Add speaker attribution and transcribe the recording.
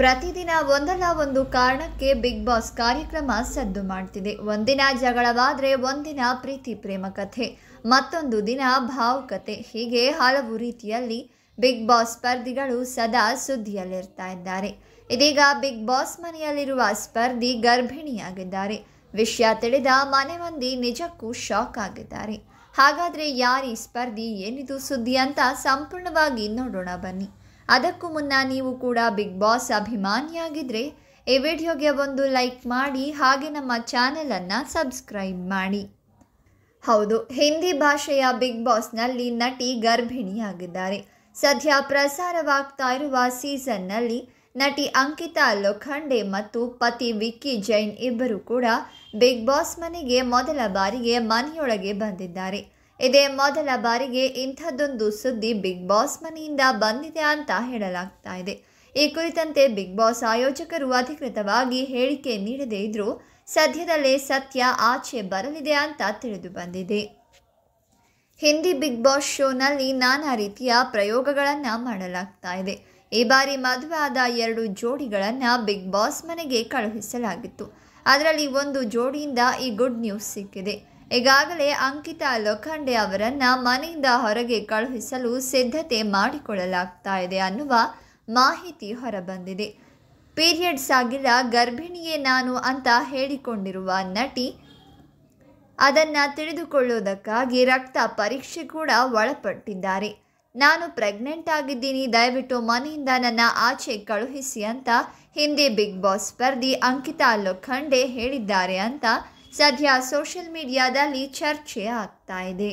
Speaker 1: ಪ್ರತಿದಿನ ಒಂದಲ್ಲ ಒಂದು ಕಾರಣಕ್ಕೆ ಬಿಗ್ ಬಾಸ್ ಕಾರ್ಯಕ್ರಮ ಸದ್ದು ಮಾಡ್ತಿದೆ ಒಂದಿನ ಜಗಳವಾದರೆ ಒಂದಿನ ಪ್ರೀತಿ ಪ್ರೇಮ ಕಥೆ ಮತ್ತೊಂದು ದಿನ ಭಾವುಕತೆ ಹೀಗೆ ಹಲವು ರೀತಿಯಲ್ಲಿ ಬಿಗ್ ಬಾಸ್ ಸ್ಪರ್ಧಿಗಳು ಸದಾ ಸುದ್ದಿಯಲ್ಲಿರ್ತಾ ಇದ್ದಾರೆ ಇದೀಗ ಬಿಗ್ ಬಾಸ್ ಮನೆಯಲ್ಲಿರುವ ಸ್ಪರ್ಧಿ ಗರ್ಭಿಣಿಯಾಗಿದ್ದಾರೆ ವಿಷಯ ತಿಳಿದ ಮನೆ ಮಂದಿ ನಿಜಕ್ಕೂ ಶಾಕ್ ಆಗಿದ್ದಾರೆ ಹಾಗಾದರೆ ಯಾರೀ ಸ್ಪರ್ಧಿ ಏನಿದು ಸುದ್ದಿ ಅಂತ ಸಂಪೂರ್ಣವಾಗಿ ನೋಡೋಣ ಬನ್ನಿ ಅದಕ್ಕೂ ಮುನ್ನ ನೀವು ಕೂಡ ಬಿಗ್ ಬಾಸ್ ಅಭಿಮಾನಿಯಾಗಿದ್ದರೆ ಈ ವಿಡಿಯೋಗೆ ಒಂದು ಲೈಕ್ ಮಾಡಿ ಹಾಗೆ ನಮ್ಮ ಚಾನೆಲನ್ನು ಸಬ್ಸ್ಕ್ರೈಬ್ ಮಾಡಿ ಹೌದು ಹಿಂದಿ ಭಾಷೆಯ ಬಿಗ್ ಬಾಸ್ನಲ್ಲಿ ನಟಿ ಗರ್ಭಿಣಿಯಾಗಿದ್ದಾರೆ ಸದ್ಯ ಪ್ರಸಾರವಾಗ್ತಾ ಇರುವ ಸೀಸನ್ನಲ್ಲಿ ನಟಿ ಅಂಕಿತಾ ಲೋಖಂಡೆ ಮತ್ತು ಪತಿ ವಿಕ್ಕಿ ಜೈನ್ ಇಬ್ಬರು ಕೂಡ ಬಿಗ್ ಬಾಸ್ ಮನೆಗೆ ಮೊದಲ ಬಾರಿಗೆ ಮನೆಯೊಳಗೆ ಬಂದಿದ್ದಾರೆ ಇದೇ ಮೊದಲ ಬಾರಿಗೆ ಇಂಥದ್ದೊಂದು ಸುದ್ದಿ ಬಿಗ್ ಬಾಸ್ ಮನೆಯಿಂದ ಬಂದಿದೆ ಅಂತ ಹೇಳಲಾಗ್ತಾ ಇದೆ ಈ ಕುರಿತಂತೆ ಬಿಗ್ ಬಾಸ್ ಆಯೋಜಕರು ಅಧಿಕೃತವಾಗಿ ಹೇಳಿಕೆ ನೀಡದೇ ಇದ್ದರೂ ಸದ್ಯದಲ್ಲೇ ಸತ್ಯ ಆಚೆ ಬರಲಿದೆ ಅಂತ ತಿಳಿದು ಬಂದಿದೆ ಹಿಂದಿ ಬಿಗ್ ಬಾಸ್ ಶೋನಲ್ಲಿ ನಾನಾ ರೀತಿಯ ಪ್ರಯೋಗಗಳನ್ನು ಮಾಡಲಾಗ್ತಾ ಇದೆ ಈ ಬಾರಿ ಮದುವೆ ಆದ ಎರಡು ಜೋಡಿಗಳನ್ನು ಬಿಗ್ ಬಾಸ್ ಮನೆಗೆ ಕಳುಹಿಸಲಾಗಿತ್ತು ಅದರಲ್ಲಿ ಒಂದು ಜೋಡಿಯಿಂದ ಈ ಗುಡ್ ನ್ಯೂಸ್ ಸಿಕ್ಕಿದೆ ಈಗಾಗಲೇ ಅಂಕಿತಾ ಲೋಖಂಡೆ ಅವರನ್ನ ಮನೆಯಿಂದ ಹೊರಗೆ ಕಳುಹಿಸಲು ಸಿದ್ಧತೆ ಮಾಡಿಕೊಳ್ಳಲಾಗ್ತಾ ಇದೆ ಅನ್ನುವ ಮಾಹಿತಿ ಹೊರಬಂದಿದೆ ಪೀರಿಯಡ್ಸ್ ಆಗಿಲ್ಲ ಗರ್ಭಿಣಿಯೇ ನಾನು ಅಂತ ಹೇಳಿಕೊಂಡಿರುವ ನಟಿ ಅದನ್ನು ತಿಳಿದುಕೊಳ್ಳುವುದಕ್ಕಾಗಿ ರಕ್ತ ಪರೀಕ್ಷೆ ಕೂಡ ಒಳಪಟ್ಟಿದ್ದಾರೆ ನಾನು ಪ್ರೆಗ್ನೆಂಟ್ ಆಗಿದ್ದೀನಿ ದಯವಿಟ್ಟು ಮನೆಯಿಂದ ನನ್ನ ಆಚೆ ಕಳುಹಿಸಿ ಅಂತ ಹಿಂದೆ ಬಿಗ್ ಬಾಸ್ ಸ್ಪರ್ಧಿ ಅಂಕಿತಾ ಲೋಖಂಡೆ ಹೇಳಿದ್ದಾರೆ ಅಂತ ಸದ್ಯ ಸೋಷಿಯಲ್ ಮೀಡಿಯಾದಲ್ಲಿ ಚರ್ಚೆ ಆಗ್ತಾ ಇದೆ